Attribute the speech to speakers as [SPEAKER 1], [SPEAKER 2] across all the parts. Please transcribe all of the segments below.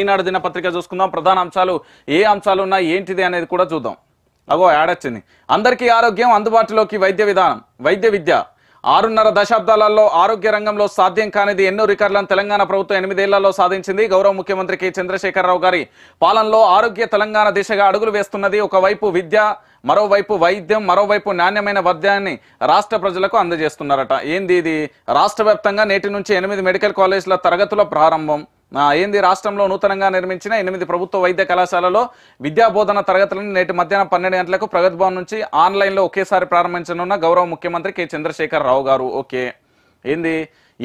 [SPEAKER 1] ఈనాడు దినపత్రిక చూసుకుందాం ప్రధాన అంశాలు ఏ అంశాలు ఉన్నాయి ఏంటిది అనేది కూడా చూద్దాం అగో యాడ్ వచ్చింది అందరికీ ఆరోగ్యం అందుబాటులోకి వైద్య విధానం వైద్య విద్య ఆరున్నర దశాబ్దాలలో ఆరోగ్య రంగంలో సాధ్యం కానిది ఎన్నో రికార్డులను తెలంగాణ ప్రభుత్వం ఎనిమిదేళ్లలో సాధించింది గౌరవ ముఖ్యమంత్రి కె చంద్రశేఖరరావు గారి పాలనలో ఆరోగ్య తెలంగాణ దిశగా అడుగులు వేస్తున్నది ఒకవైపు విద్య మరోవైపు వైద్యం మరోవైపు నాణ్యమైన వైద్యాన్ని రాష్ట్ర ప్రజలకు అందజేస్తున్నారట ఏంది ఇది రాష్ట్ర నేటి నుంచి ఎనిమిది మెడికల్ కాలేజీల తరగతుల ప్రారంభం ఏంది రాష్ట్రంలో నూతనంగా నిర్మించిన ఎనిమిది ప్రభుత్వ వైద్య కళాశాలలో విద్యాబోధన తరగతులను నేటి మధ్యాహ్నం పన్నెండు గంటలకు ప్రగతి భవన్ నుంచి ఆన్లైన్లో ఒకేసారి ప్రారంభించనున్న గౌరవ ముఖ్యమంత్రి కె చంద్రశేఖర్ రావు గారు ఓకే ఏంది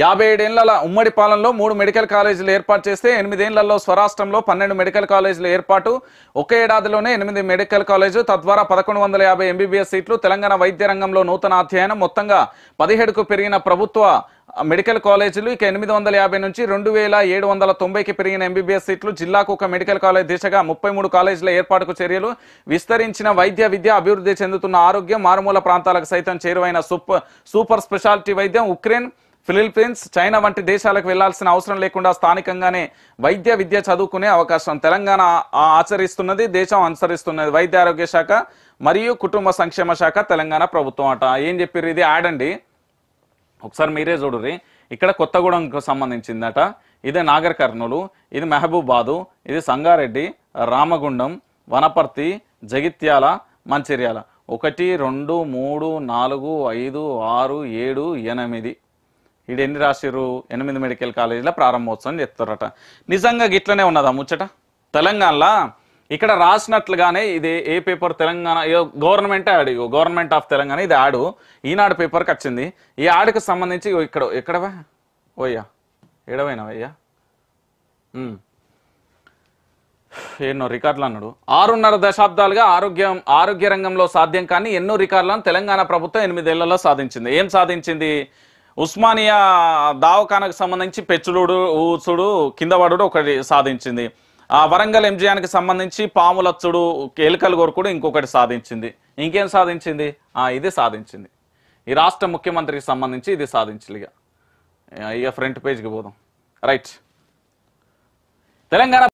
[SPEAKER 1] యాభై ఏడేళ్ల ఉమ్మడి పాలనలో మూడు మెడికల్ కాలేజీలు ఏర్పాటు చేస్తే ఎనిమిదేళ్లలో స్వరాష్ట్రంలో పన్నెండు మెడికల్ కాలేజీల ఏర్పాటు ఒకే ఏడాదిలోనే ఎనిమిది మెడికల్ కాలేజు తద్వారా పదకొండు వందల యాభై ఎంబీబీఎస్ సీట్లు తెలంగాణ వైద్య రంగంలో నూతన అధ్యయనం మొత్తంగా పదిహేడుకు పెరిగిన ప్రభుత్వ మెడికల్ కాలేజీలు ఇక ఎనిమిది వందల యాభై నుంచి రెండు వేల ఏడు వందల తొంభైకి పెరిగిన ఎంబీబీఎస్ సీట్లు జిల్లాకు ఒక మెడికల్ కాలేజ్ దిశగా ముప్పై మూడు కాలేజీల ఏర్పాటుకు చర్యలు విస్తరించిన వైద్య విద్య అభివృద్ధి చెందుతున్న ఆరోగ్యం మారుమూల ప్రాంతాలకు సైతం చేరువైన సూపర్ సూపర్ స్పెషాలిటీ వైద్యం ఉక్రెయిన్ ఫిలిపీన్స్ చైనా వంటి దేశాలకు వెళ్లాల్సిన అవసరం లేకుండా స్థానికంగానే వైద్య విద్య చదువుకునే అవకాశం తెలంగాణ ఆచరిస్తున్నది దేశం అనుసరిస్తున్నది వైద్య ఆరోగ్య శాఖ మరియు కుటుంబ సంక్షేమ శాఖ తెలంగాణ ప్రభుత్వం అట ఏం చెప్పారు ఇది యాడ్ అండి ఒకసారి మీరే చూడరి ఇక్కడ కొత్తగూడెంకు సంబంధించిందట ఇది నాగర్ కర్నూలు ఇది మహబూబాదు ఇది సంగారెడ్డి రామగుండం వనపర్తి జగిత్యాల మంచిర్యాల ఒకటి రెండు మూడు నాలుగు ఐదు ఆరు ఏడు ఎనిమిది ఇది ఎన్ని రాసిరు ఎనిమిది మెడికల్ కాలేజీల ప్రారంభోత్సవం చెప్తారట నిజంగా గిట్లనే ఉన్నదా ముచ్చట తెలంగాణలో ఇక్కడ రాసినట్లుగానే ఇది ఏ paper Telangana government ad government of Telangana ఇది యాడు ఈనాడు పేపర్కి వచ్చింది ఈ యాడ్కి సంబంధించి ఇక్కడ ఎక్కడవా ఓయ్యా ఎడవైనవయ్యా ఎన్నో రికార్డులు అన్నాడు ఆరున్నర దశాబ్దాలుగా ఆరోగ్యం ఆరోగ్య రంగంలో సాధ్యం కానీ ఎన్నో రికార్డులను తెలంగాణ ప్రభుత్వం ఎనిమిదేళ్లలో సాధించింది ఏం సాధించింది ఉస్మానియా దావఖానకు సంబంధించి పెచ్చుడు ఊచుడు కింద ఒకటి సాధించింది ఆ వరంగల్ ఎంజియానికి సంబంధించి పాములచ్చుడు ఎలుకలు కొరకుడు ఇంకొకటి సాధించింది ఇంకేం సాధించింది ఇది సాధించింది ఈ రాష్ట్ర ముఖ్యమంత్రికి సంబంధించి ఇది సాధించింది ఇక ఇక ఫ్రంట్ పేజ్కి పోదాం రైట్ తెలంగాణ